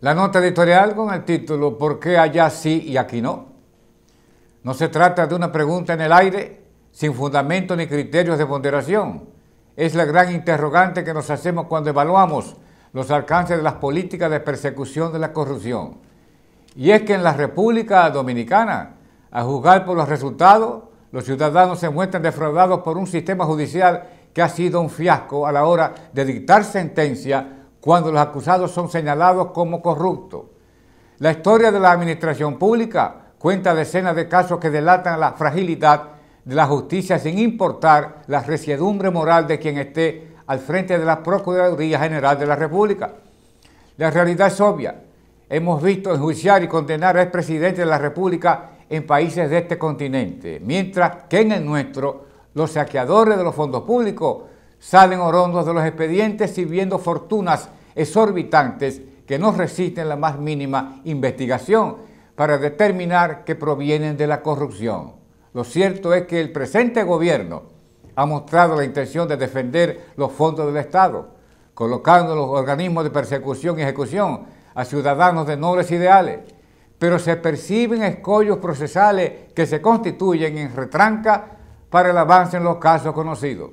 La nota editorial con el título ¿Por qué allá sí y aquí no? No se trata de una pregunta en el aire sin fundamento ni criterios de ponderación. Es la gran interrogante que nos hacemos cuando evaluamos los alcances de las políticas de persecución de la corrupción. Y es que en la República Dominicana, a juzgar por los resultados, los ciudadanos se muestran defraudados por un sistema judicial que ha sido un fiasco a la hora de dictar sentencia cuando los acusados son señalados como corruptos. La historia de la administración pública cuenta decenas de casos que delatan la fragilidad de la justicia sin importar la resiedumbre moral de quien esté al frente de la Procuraduría General de la República. La realidad es obvia. Hemos visto enjuiciar y condenar a expresidentes de la República en países de este continente, mientras que en el nuestro los saqueadores de los fondos públicos Salen orondos de los expedientes sirviendo fortunas exorbitantes que no resisten la más mínima investigación para determinar que provienen de la corrupción. Lo cierto es que el presente gobierno ha mostrado la intención de defender los fondos del Estado, colocando los organismos de persecución y ejecución a ciudadanos de nobles ideales, pero se perciben escollos procesales que se constituyen en retranca para el avance en los casos conocidos.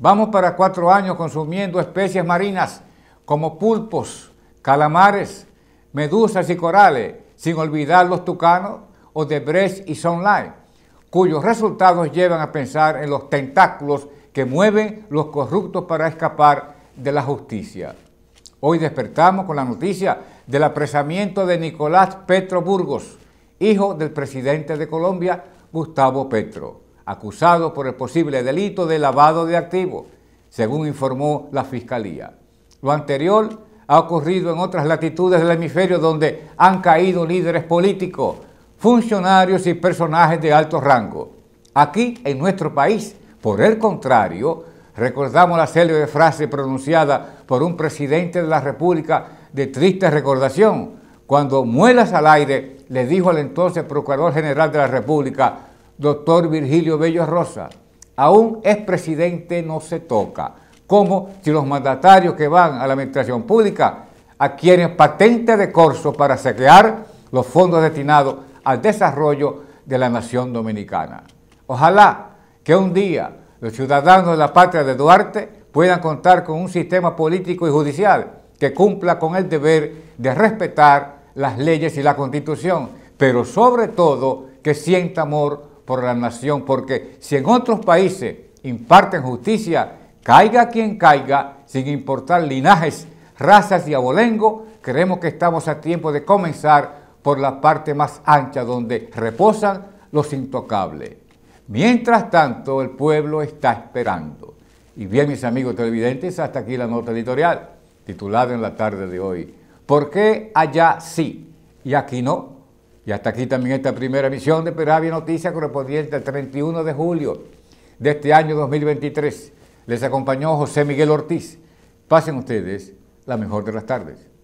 Vamos para cuatro años consumiendo especies marinas como pulpos, calamares, medusas y corales, sin olvidar los tucanos, o Odebrecht y Sunlight, cuyos resultados llevan a pensar en los tentáculos que mueven los corruptos para escapar de la justicia. Hoy despertamos con la noticia del apresamiento de Nicolás Petro Burgos, hijo del presidente de Colombia, Gustavo Petro acusado por el posible delito de lavado de activos, según informó la Fiscalía. Lo anterior ha ocurrido en otras latitudes del hemisferio donde han caído líderes políticos, funcionarios y personajes de alto rango. Aquí, en nuestro país, por el contrario, recordamos la célebre frase pronunciada por un presidente de la República de triste recordación, cuando Muelas al aire le dijo al entonces Procurador General de la República, doctor Virgilio Bello Rosa, aún un expresidente no se toca. Como si los mandatarios que van a la administración pública adquieren patente de corso para saquear los fondos destinados al desarrollo de la nación dominicana. Ojalá que un día los ciudadanos de la patria de Duarte puedan contar con un sistema político y judicial que cumpla con el deber de respetar las leyes y la constitución, pero sobre todo que sienta amor por la nación, porque si en otros países imparten justicia, caiga quien caiga, sin importar linajes, razas y abolengo, creemos que estamos a tiempo de comenzar por la parte más ancha donde reposan los intocables. Mientras tanto, el pueblo está esperando. Y bien, mis amigos televidentes, hasta aquí la nota editorial, titulada en la tarde de hoy. ¿Por qué allá sí y aquí no? Y hasta aquí también esta primera emisión de Peravia Noticias correspondiente al 31 de julio de este año 2023. Les acompañó José Miguel Ortiz. Pasen ustedes la mejor de las tardes.